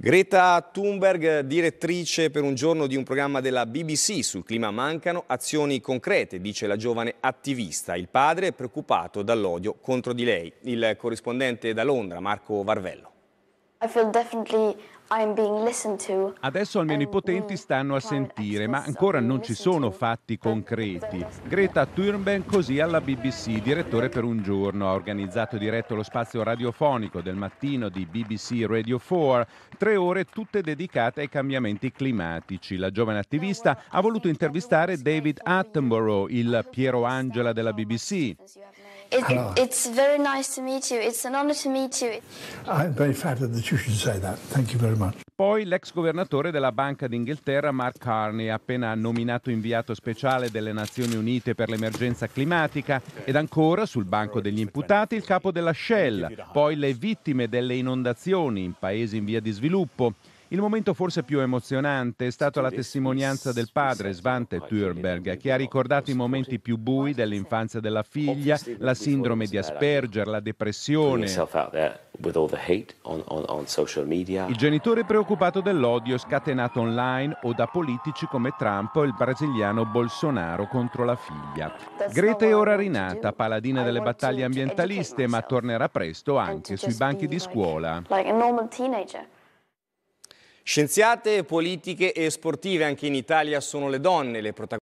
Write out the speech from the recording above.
Greta Thunberg, direttrice per un giorno di un programma della BBC sul clima mancano azioni concrete, dice la giovane attivista. Il padre è preoccupato dall'odio contro di lei. Il corrispondente da Londra, Marco Varvello. Adesso almeno i potenti mm, stanno a sentire, ma ancora non ci sono fatti concreti. Greta Thunberg così alla BBC, direttore per un giorno, ha organizzato e diretto lo spazio radiofonico del mattino di BBC Radio 4, tre ore tutte dedicate ai cambiamenti climatici. La giovane attivista ha voluto intervistare David Attenborough, il Piero Angela della BBC. It, Hello. It's very nice to meet you. It's an honor to meet you. I'm very flattered that you should say that. Thank you very much. Poi l'ex governatore della Banca d'Inghilterra Mark Carney, appena nominato inviato speciale delle Nazioni Unite per l'emergenza climatica, ed ancora sul banco degli imputati il capo della Shell, poi le vittime delle inondazioni in paesi in via di sviluppo. Il momento forse più emozionante è stata la testimonianza del padre Svante Thürberg, che ha ricordato i momenti più bui dell'infanzia della figlia, la sindrome di Asperger, la depressione. Il genitore preoccupato dell'odio scatenato online o da politici come Trump o il brasiliano Bolsonaro contro la figlia. Greta è ora rinata, paladina delle battaglie ambientaliste, ma tornerà presto anche sui banchi di scuola. teenager. Scienziate, politiche e sportive anche in Italia sono le donne le protagoniste